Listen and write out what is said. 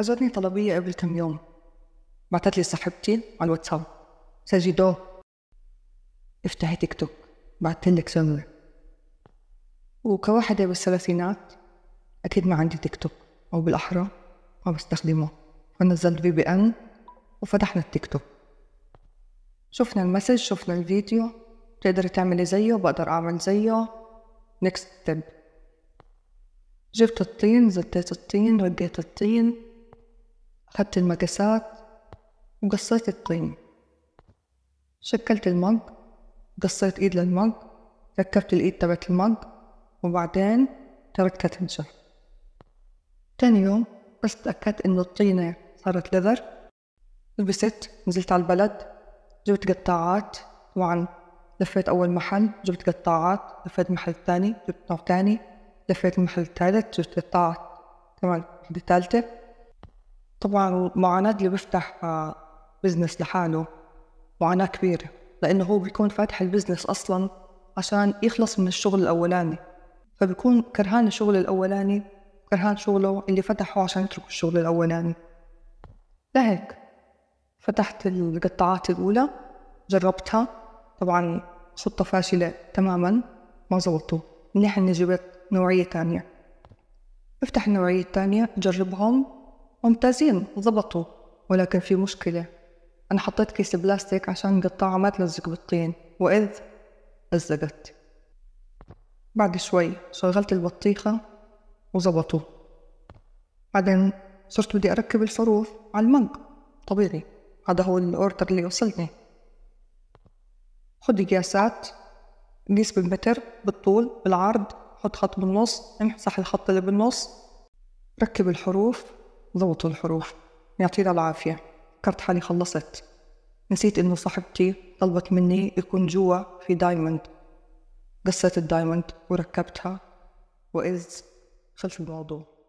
أجتني طلبية قبل كم يوم بعتت لي صاحبتي على الواتساب سجدو افتحي تيك توك بعتلك لك وكواحدة بالثلاثينات أكيد ما عندي تيك توك أو بالأحرى ما بستخدمه فنزلت في بي إن وفتحنا التيك توك شفنا المسج شفنا الفيديو بتقدري تعملي زيه بقدر أعمل زيه نكست ستيب جبت الطين زتيت الطين رقيت الطين أخذت المقاسات وقصيت الطين شكلت المج قصيت إيد للمج ركبت الإيد تبعت المج وبعدين تركتها تنشف تاني يوم بس تأكدت إنه الطينة صارت لذر لبست نزلت على البلد جبت قطاعات طبعا لفيت أول محل جبت قطاعات لفيت محل ثاني جبت نوع ثاني لفيت المحل الثالث جبت قطاعات كمان الثالثة طبعا معاناة اللي بيفتح بزنس آه، لحاله معاناة كبيرة لأنه هو بيكون فاتح البزنس أصلا عشان يخلص من الشغل الأولاني فبيكون كرهان الشغل الأولاني كرهان شغله اللي فتحه عشان يترك الشغل الأولاني لهيك فتحت القطاعات الأولى جربتها طبعا خطة فاشلة تماما ما زبطوا منيح إني جبت نوعية تانية بفتح النوعية التانية جربهم ممتازين ضبطوا ولكن في مشكلة أنا حطيت كيس بلاستيك عشان القطاعة ما تلزق بالطين وإذ لزقت بعد شوي شغلت البطيخة وزبطوا بعدين صرت بدي أركب الفروف على المنق طبيعي هذا هو الأوردر اللي وصلني خد قياسات قيس بالمتر بالطول بالعرض حط خط بالنص امسح الخط اللي بالنص ركب الحروف ضبطوا الحروف يعطيها العافية فكرت حالي خلصت نسيت إنه صاحبتي طلبت مني يكون جوا في دايموند قصيت الدايموند وركبتها وإذ خلف الموضوع